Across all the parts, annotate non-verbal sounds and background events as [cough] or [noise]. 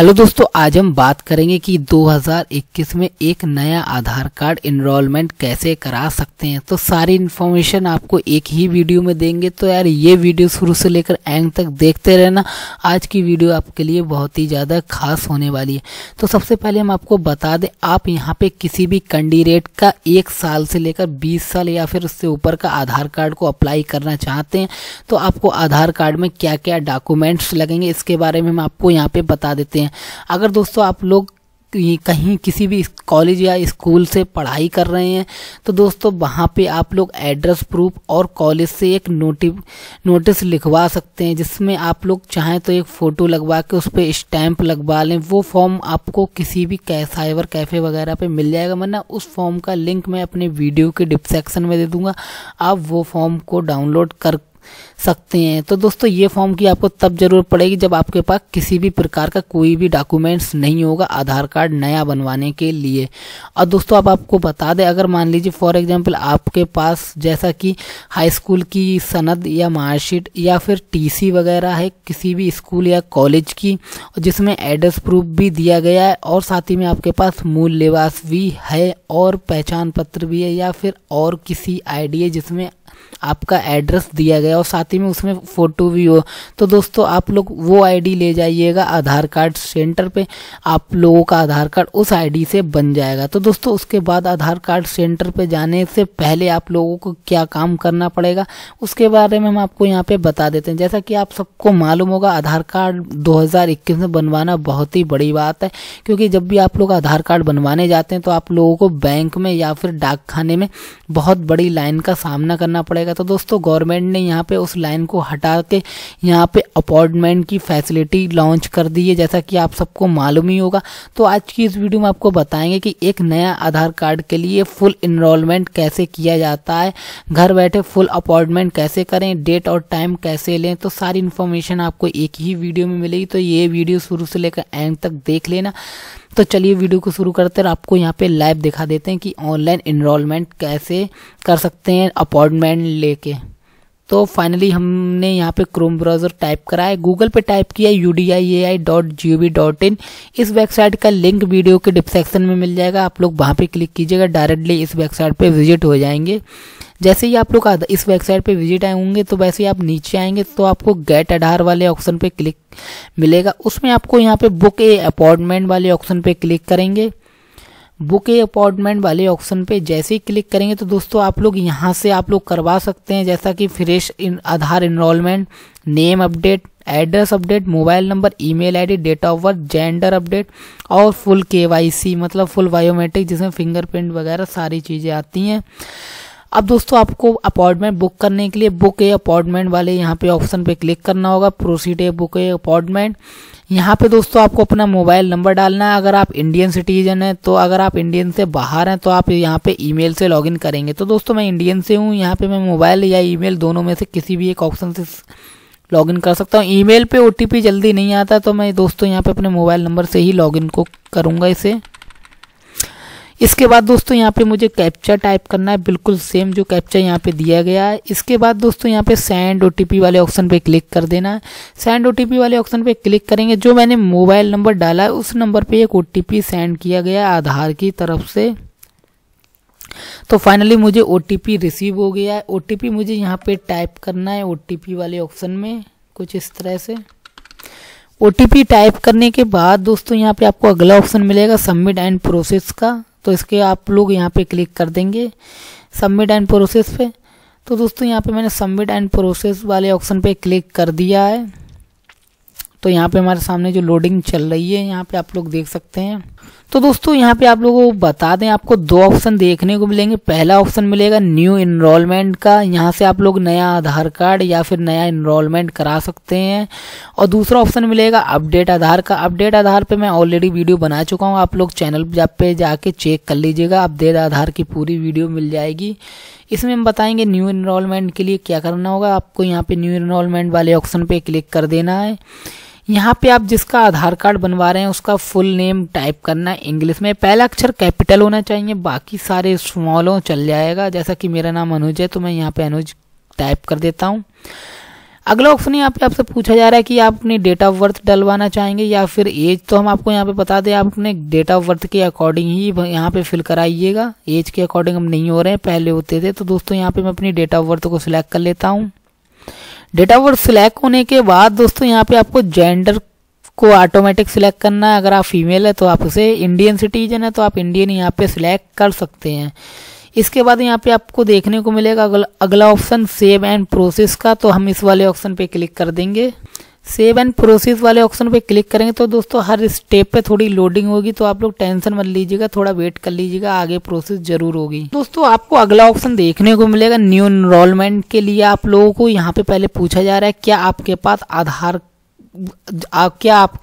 hello दोस्तों आज हम बात करेंगे कि 2021 में एक नया आधार कार्ड इनरोलमेंट कैसे करा सकते हैं तो सारी इन्फॉर्मेशन आपको एक ही वीडियो में देंगे तो यार ये वीडियो शुरू से लेकर एंड तक देखते रहना आज की वीडियो आपके लिए बहुत ही ज़्यादा खास होने वाली है तो सबसे पहले हम आपको बता दें आप यहाँ पर किसी भी कैंडिडेट का एक साल से लेकर बीस साल या फिर उससे ऊपर का आधार कार्ड को अप्लाई करना चाहते हैं तो आपको आधार कार्ड में क्या क्या डॉक्यूमेंट्स लगेंगे इसके बारे में हम आपको यहाँ पर बता देते हैं हैं अगर दोस्तों आप लोग कहीं किसी भी कॉलेज या स्कूल से पढ़ाई कर रहे हैं तो दोस्तों वहाँ पे आप लोग एड्रेस प्रूफ और कॉलेज से एक नोटिव नोटिस लिखवा सकते हैं जिसमें आप लोग चाहें तो एक फ़ोटो लगवा के उस पर स्टैम्प लगवा लें वो फॉर्म आपको किसी भी कै साइबर कैफ़े वगैरह पे मिल जाएगा वरना उस फॉर्म का लिंक मैं अपने वीडियो के डिस्क्रिप्शन में दे दूँगा आप वो फॉर्म को डाउनलोड कर सकते हैं तो दोस्तों ये फॉर्म की आपको तब ज़रूरत पड़ेगी जब आपके पास किसी भी प्रकार का कोई भी डॉक्यूमेंट्स नहीं होगा आधार कार्ड नया बनवाने के लिए और दोस्तों आप आपको बता दें अगर मान लीजिए फॉर एग्जांपल आपके पास जैसा कि हाई स्कूल की सनद या मार्कशीट या फिर टीसी वगैरह है किसी भी स्कूल या कॉलेज की जिसमें एड्रेस प्रूफ भी दिया गया है और साथ ही में आपके पास मूल लिबास भी है और पहचान पत्र भी है या फिर और किसी आई है जिसमें आपका एड्रेस दिया गया गया और साथ ही में उसमें फ़ोटो भी हो तो दोस्तों आप लोग वो आईडी ले जाइएगा आधार कार्ड सेंटर पे आप लोगों का आधार कार्ड उस आईडी से बन जाएगा तो दोस्तों उसके बाद आधार कार्ड सेंटर पे जाने से पहले आप लोगों को क्या काम करना पड़ेगा उसके बारे में हम आपको यहाँ पर बता देते हैं जैसा कि आप सबको मालूम होगा आधार कार्ड दो में बनवाना बहुत ही बड़ी बात है क्योंकि जब भी आप लोग आधार कार्ड बनवाने जाते हैं तो आप लोगों को बैंक में या फिर डाकखाने में बहुत बड़ी लाइन का सामना करना पड़ेगा तो दोस्तों गवर्नमेंट ने यहाँ यहाँ पे उस लाइन को हटा के यहाँ पे अपॉइंटमेंट की फैसिलिटी लॉन्च कर दी है जैसा कि आप सबको मालूम ही होगा तो आज की इस वीडियो में आपको बताएंगे कि एक नया आधार कार्ड के लिए फुल इनरोलमेंट कैसे किया जाता है घर बैठे फुल अपॉइंटमेंट कैसे करें डेट और टाइम कैसे लें तो सारी इन्फॉर्मेशन आपको एक ही वीडियो में मिलेगी तो ये वीडियो शुरू से लेकर एंड तक देख लेना तो चलिए वीडियो को शुरू करते हैं आपको यहाँ पे लाइव दिखा देते हैं कि ऑनलाइन इनरोलमेंट कैसे कर सकते हैं अपॉइंटमेंट लेके तो फाइनली हमने यहाँ पे क्रोम ब्राउज़र टाइप करा है गूगल पे टाइप किया U D I A I dot G O V dot I N website का लिंक वीडियो के डिस्क्रिप्शन में मिल जाएगा आप लोग वहाँ पे क्लिक कीजिएगा डायरेक्टली इस वेबसाइट पे विजिट हो जाएंगे जैसे ही आप लोग इस वेबसाइट पे विजिट आए होंगे तो वैसे ही आप नीचे आएंगे तो आपको गेट आधार वाले ऑप्शन पे क्लिक मिलेगा उसमें आपको यहाँ पे बुक ए अपॉइंटमेंट वाले ऑप्शन पे क्लिक करेंगे बुक ए अपॉइंटमेंट वाले ऑप्शन पे जैसे ही क्लिक करेंगे तो दोस्तों आप लोग यहाँ से आप लोग करवा सकते हैं जैसा कि fresh in Aadhaar enrolment name update address update mobile number email ID date of birth gender update और फुल केवाईसी मतलब फुल बायोमेट्रिक जिसमें फिंगरप्रिंट वगैरह सारी चीज़ें आती हैं अब दोस्तों आपको अपॉइंटमेंट बुक करने के लिए बुक ए अपॉइंटमेंट वाले यहाँ पे ऑप्शन पे क्लिक करना होगा proceed a book a appointment यहाँ पे दोस्तों आपको अपना मोबाइल नंबर डालना है अगर आप इंडियन सिटीजन हैं तो अगर आप इंडियन से बाहर हैं तो आप यहाँ पे ईमेल से लॉगिन करेंगे तो दोस्तों मैं इंडियन से हूँ यहाँ पे मैं मोबाइल या ईमेल दोनों में से किसी भी एक ऑप्शन से लॉगिन कर सकता हूँ ईमेल पे ओटीपी जल्दी नहीं आता तो मैं दोस्तों यहाँ पे अपने मोबाइल नंबर से ही लॉगिन को करूँगा इसे इसके बाद दोस्तों यहाँ पे मुझे कैप्चा टाइप करना है बिल्कुल सेम जो कैप्चा यहाँ पे दिया गया है इसके बाद दोस्तों यहाँ पे सेंड ओटीपी वाले ऑप्शन पे क्लिक कर देना है सेंड ओटीपी वाले ऑप्शन पे क्लिक करेंगे जो मैंने मोबाइल नंबर डाला है उस नंबर पे एक ओटीपी सेंड किया गया है आधार की तरफ से तो फाइनली मुझे ओ रिसीव हो गया है ओ मुझे यहाँ पर टाइप करना है ओ वाले ऑप्शन में कुछ इस तरह से ओ टाइप करने के बाद दोस्तों यहाँ पे आपको अगला ऑप्शन मिलेगा सबमिट एंड प्रोसेस का तो इसके आप लोग यहाँ पे क्लिक कर देंगे सबमिट एंड प्रोसेस पे तो दोस्तों यहाँ पे मैंने सबमिट एंड प्रोसेस वाले ऑप्शन पे क्लिक कर दिया है तो यहाँ पे हमारे सामने जो लोडिंग चल रही है यहाँ पे आप लोग देख सकते हैं तो दोस्तों यहाँ पे आप लोगों को बता दें आपको दो ऑप्शन देखने को मिलेंगे पहला ऑप्शन मिलेगा न्यू इनरोलमेंट का यहाँ से आप लोग नया आधार कार्ड या फिर नया इनरोलमेंट करा सकते हैं और दूसरा ऑप्शन मिलेगा अपडेट आधार का अपडेट आधार पे मैं ऑलरेडी वीडियो बना चुका हूँ आप लोग चैनल पे जाके चेक कर लीजिएगा अपडेट आधार की पूरी वीडियो मिल जाएगी इसमें हम बताएंगे न्यू इनरोलमेंट के लिए क्या करना होगा आपको यहाँ पे न्यू इनरोलमेंट वाले ऑप्शन पे क्लिक कर देना है यहाँ पे आप जिसका आधार कार्ड बनवा रहे हैं उसका फुल नेम टाइप करना है इंग्लिश में पहला अक्षर कैपिटल होना चाहिए बाकी सारे स्मॉल हो चल जाएगा जैसा कि मेरा नाम अनुज है तो मैं यहाँ पे अनुज टाइप कर देता हूँ अगला ऑप्शन यहाँ पे आपसे पूछा जा रहा है कि आप अपनी डेट ऑफ बर्थ डलवाना चाहेंगे या फिर एज तो हम आपको यहाँ पे बता दें आप अपने डेट ऑफ बर्थ के अकॉर्डिंग ही यहाँ पे फिल कराइएगा एज के अकॉर्डिंग हम नहीं हो रहे हैं पहले होते थे तो दोस्तों यहाँ पे मैं अपनी डेट ऑफ बर्थ को सिलेक्ट कर लेता हूँ डेट ऑफ बर्थ सिलेक्ट होने के बाद दोस्तों यहाँ पे आपको जेंडर को ऑटोमेटिक सिलेक्ट करना है अगर आप फीमेल है तो आप उसे इंडियन सिटीजन है तो आप इंडियन यहाँ पे सिलेक्ट कर सकते हैं इसके बाद यहाँ पे आपको देखने को मिलेगा अगला ऑप्शन सेव एंड प्रोसेस का तो हम इस वाले ऑप्शन पे क्लिक कर देंगे सेव एंड प्रोसेस वाले ऑप्शन पे क्लिक करेंगे तो दोस्तों हर स्टेप पे थोड़ी लोडिंग होगी तो आप लोग टेंशन मत लीजिएगा थोड़ा वेट कर लीजिएगा आगे प्रोसेस जरूर होगी दोस्तों आपको अगला ऑप्शन देखने को मिलेगा न्यू इनरोलमेंट के लिए आप लोगों को यहाँ पे पहले पूछा जा रहा है क्या आपके पास आधार आप क्या आप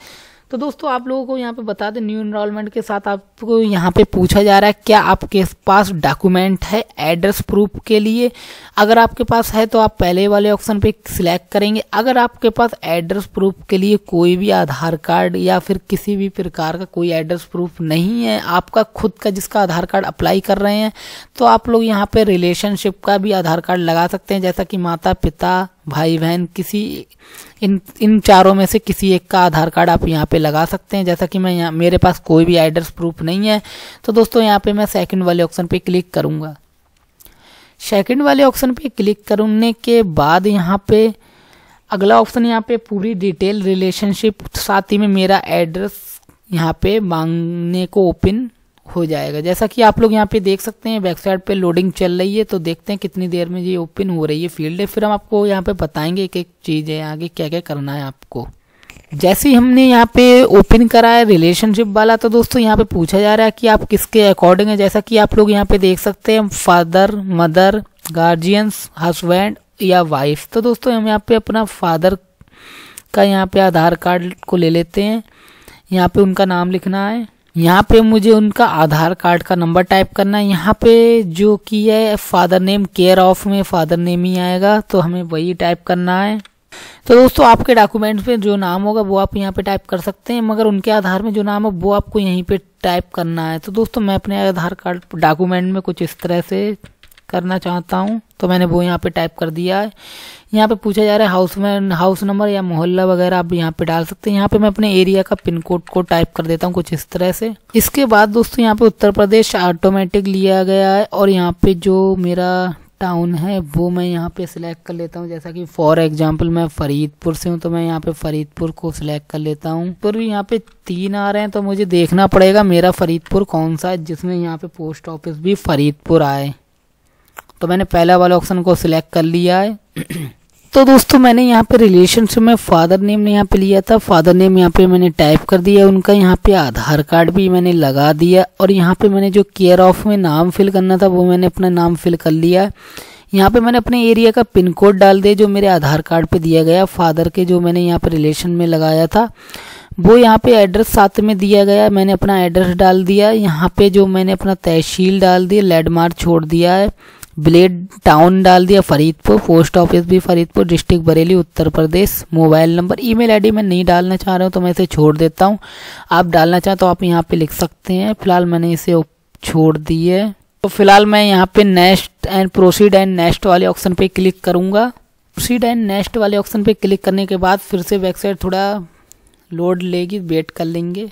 तो दोस्तों आप लोगों को यहाँ पे बता दें न्यू इनरोलमेंट के साथ आपको यहाँ पे पूछा जा रहा है क्या आपके पास डॉक्यूमेंट है एड्रेस प्रूफ के लिए अगर आपके पास है तो आप पहले वाले ऑप्शन पे सिलेक्ट करेंगे अगर आपके पास एड्रेस प्रूफ के लिए कोई भी आधार कार्ड या फिर किसी भी प्रकार का कोई एड्रेस प्रूफ नहीं है आपका खुद का जिसका आधार कार्ड अप्लाई कर रहे हैं तो आप लोग यहाँ पर रिलेशनशिप का भी आधार कार्ड लगा सकते हैं जैसा कि माता पिता भाई बहन किसी इन इन चारों में से किसी एक का आधार कार्ड आप यहाँ पे लगा सकते हैं जैसा कि मैं यहाँ मेरे पास कोई भी एड्रेस प्रूफ नहीं है तो दोस्तों यहाँ पे मैं सेकंड वाले ऑप्शन पे क्लिक करूँगा सेकंड वाले ऑप्शन पे क्लिक करने के बाद यहाँ पे अगला ऑप्शन यहाँ पे पूरी डिटेल रिलेशनशिप साथ ही में मेरा एड्रेस यहाँ पे मांगने को ओपन हो जाएगा जैसा कि आप लोग यहाँ पे देख सकते हैं बैक साइड पे लोडिंग चल रही है तो देखते हैं कितनी देर में ये ओपन हो रही है फील्ड है फिर हम आपको यहाँ पे बताएंगे एक एक चीज़ है आगे क्या क्या करना है आपको जैसे ही हमने यहाँ पे ओपन करा है रिलेशनशिप वाला तो दोस्तों यहाँ पे पूछा जा रहा है कि आप किसके अकॉर्डिंग है जैसा कि आप लोग यहाँ पे देख सकते हैं फादर मदर गार्जियंस हसबैंड या वाइफ तो दोस्तों हम यहाँ पे अपना फादर का यहाँ पे आधार कार्ड को ले लेते हैं यहाँ पे उनका नाम लिखना है यहाँ पे मुझे उनका आधार कार्ड का नंबर टाइप करना है यहाँ पे जो कि है फादर नेम केयर ऑफ में फादर नेम ही आएगा तो हमें वही टाइप करना है तो दोस्तों आपके डॉक्यूमेंट्स में जो नाम होगा वो आप यहाँ पे टाइप कर सकते हैं मगर उनके आधार में जो नाम है वो आपको यहीं पे टाइप करना है तो दोस्तों मैं अपने आधार कार्ड डॉक्यूमेंट में कुछ इस तरह से करना चाहता हूँ तो मैंने वो यहाँ पे टाइप कर दिया है यहाँ पे पूछा जा रहा है हाउस में हाउस नंबर या मोहल्ला वगैरह आप यहाँ पे डाल सकते हैं यहाँ पे मैं अपने एरिया का पिन कोड को टाइप कर देता हूँ कुछ इस तरह से इसके बाद दोस्तों यहाँ पे उत्तर प्रदेश ऑटोमेटिक लिया गया है और यहाँ पे जो मेरा टाउन है वो मैं यहाँ पे सिलेक्ट कर लेता हूँ जैसा कि फॉर एग्जांपल मैं फरीदपुर से हूँ तो मैं यहाँ पे फरीदपुर को सिलेक्ट कर लेता हूँ पर यहाँ पे तीन आ रहे हैं तो मुझे देखना पड़ेगा मेरा फरीदपुर कौन सा है जिसमें यहाँ पे पोस्ट ऑफिस भी फरीदपुर आए तो मैंने पहला वाला ऑप्शन को सिलेक्ट कर लिया है [clears throat] तो दोस्तों मैंने यहाँ पे रिलेशनशिप में फादर नेम ने यहाँ पे लिया था फादर नेम यहाँ पे मैंने टाइप कर दिया उनका यहाँ पे आधार कार्ड भी मैंने लगा दिया और यहाँ पे मैंने जो केयर ऑफ में नाम फिल करना था वो मैंने अपना नाम फिल कर लिया यहाँ पे मैंने अपने एरिया का पिन कोड डाल दिया जो मेरे आधार कार्ड पे दिया गया फादर के जो मैंने यहाँ पे रिलेशन में लगाया था वो यहाँ पे एड्रेस साथ में दिया गया मैंने अपना एड्रेस डाल दिया यहाँ पे जो मैंने अपना तहसील डाल दिया लैंडमार्क छोड़ दिया है ब्लेड टाउन डाल दिया फरीदपुर पोस्ट ऑफिस भी Faridpur district Bareilly Uttar Pradesh mobile number email ID मैं नहीं डालना चाह रहा हूँ तो मैं इसे छोड़ देता हूँ आप डालना चाहें तो आप यहाँ पे लिख सकते हैं फिलहाल मैंने इसे छोड़ दी है तो फिलहाल मैं यहाँ पे next and proceed and next वाले ऑप्शन पे क्लिक करूँगा प्रोसीड एंड नेक्स्ट वाले ऑप्शन पे क्लिक करने के बाद फिर से वेबसाइट थोड़ा लोड लेगी वेट कर लेंगे